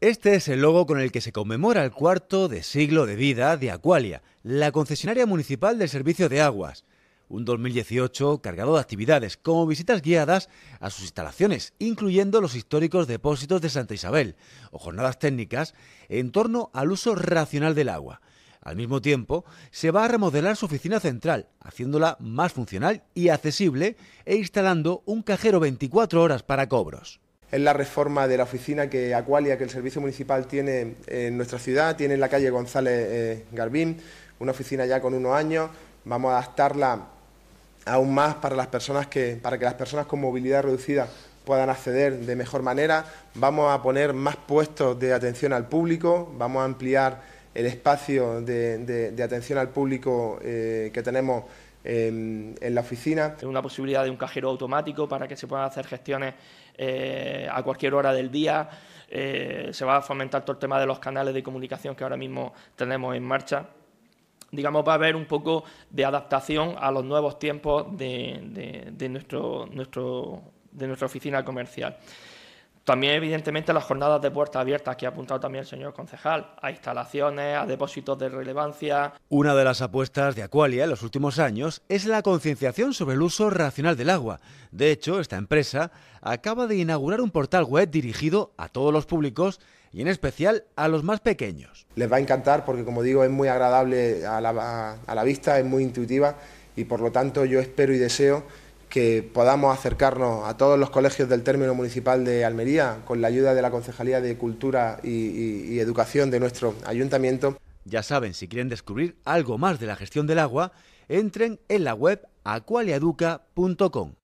Este es el logo con el que se conmemora el cuarto de siglo de vida de Acualia, la concesionaria municipal del servicio de aguas. Un 2018 cargado de actividades como visitas guiadas a sus instalaciones, incluyendo los históricos depósitos de Santa Isabel, o jornadas técnicas en torno al uso racional del agua. Al mismo tiempo, se va a remodelar su oficina central, haciéndola más funcional y accesible e instalando un cajero 24 horas para cobros es la reforma de la oficina que Acualia, que el Servicio Municipal tiene en nuestra ciudad, tiene en la calle González eh, Garbín, una oficina ya con unos años, vamos a adaptarla aún más para las personas que, para que las personas con movilidad reducida puedan acceder de mejor manera, vamos a poner más puestos de atención al público, vamos a ampliar el espacio de, atención al público eh, que tenemos en, la oficina. Una posibilidad de un cajero automático para que se puedan hacer gestiones eh, a cualquier hora del día. Eh, se va a fomentar todo el tema de los canales de comunicación que ahora mismo tenemos en marcha. Digamos, va a haber un poco de adaptación a los nuevos tiempos nuestro, de nuestra oficina comercial. También, evidentemente, las jornadas de puertas abiertas que ha apuntado también el señor concejal, a instalaciones, a depósitos de relevancia. Una de las apuestas de Aqualia en los últimos años es la concienciación sobre el uso racional del agua. De hecho, esta empresa acaba de inaugurar un portal web dirigido a todos los públicos y en especial a los más pequeños. Les va a encantar porque, como digo, es muy agradable a la, a la vista, es muy intuitiva y, por lo tanto, yo espero y deseo que podamos acercarnos a todos los colegios del término municipal de Almería con la ayuda de la Concejalía de Cultura y, Educación de nuestro ayuntamiento. Ya saben, si quieren descubrir algo más de la gestión del agua, entren en la web acualiaduca.com.